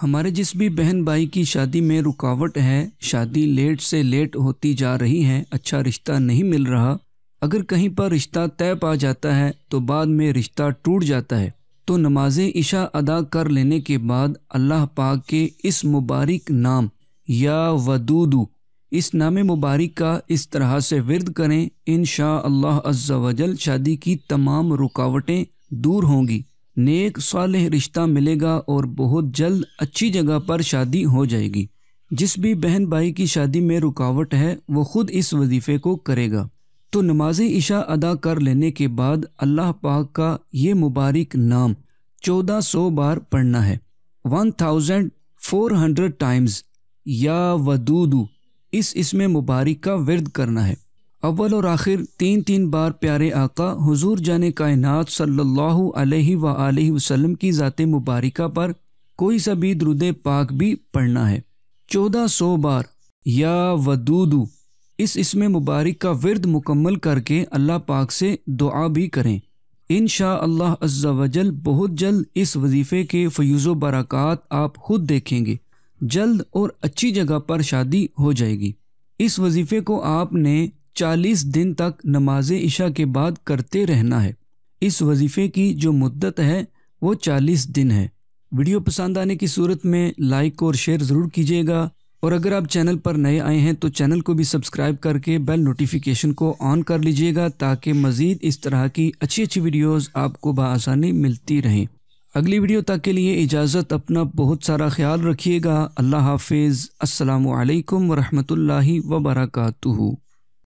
हमारे जिस भी बहन भाई की शादी में रुकावट है शादी लेट से लेट होती जा रही है अच्छा रिश्ता नहीं मिल रहा अगर कहीं पर रिश्ता तय पा जाता है तो बाद में रिश्ता टूट जाता है तो नमाज ईशा अदा कर लेने के बाद अल्लाह पाक के इस मुबारक नाम या वदूदू इस नाम मुबारक का इस तरह से विरद करें इन शाह अल्लाह शादी की तमाम रुकावटें दूर होंगी नेक साल रिश्ता मिलेगा और बहुत जल्द अच्छी जगह पर शादी हो जाएगी जिस भी बहन भाई की शादी में रुकावट है वो खुद इस वजीफ़े को करेगा तो नमाज ईशा अदा कर लेने के बाद अल्लाह पाक का ये मुबारक नाम चौदह सौ बार पढ़ना है one thousand four hundred times या वदूदू इस इसमें मुबारक का विरद करना है अव्वल और आखिर तीन तीन बार प्यारे आका हुजूर जाने कायनात सल्लल्लाहु अलैहि व वसल्लम की ज़ात मुबारका पर कोई सा भी द्रुद पाक भी पढ़ना है चौदह सौ बार या वदूदू इस इसमें मुबारक का विरद मुकम्मल करके अल्लाह पाक से दुआ भी करें इन अल्लाह अज्जावजल बहुत जल्द इस वजीफ़े के फ्यूज़ बरक़ात आप खुद देखेंगे जल्द और अच्छी जगह पर शादी हो जाएगी इस वजीफ़े को आपने चालीस दिन तक नमाज इशा के बाद करते रहना है इस वजीफ़े की जो मुद्दत है वो चालीस दिन है वीडियो पसंद आने की सूरत में लाइक और शेयर ज़रूर कीजिएगा और अगर आप चैनल पर नए आए हैं तो चैनल को भी सब्सक्राइब करके बेल नोटिफिकेशन को ऑन कर लीजिएगा ताकि मज़ीद इस तरह की अच्छी अच्छी वीडियोस आपको बसानी मिलती रहें अगली वीडियो तक के लिए इजाज़त अपना बहुत सारा ख्याल रखिएगा अल्लाह हाफिज़ असलकम वरहमल वबरकू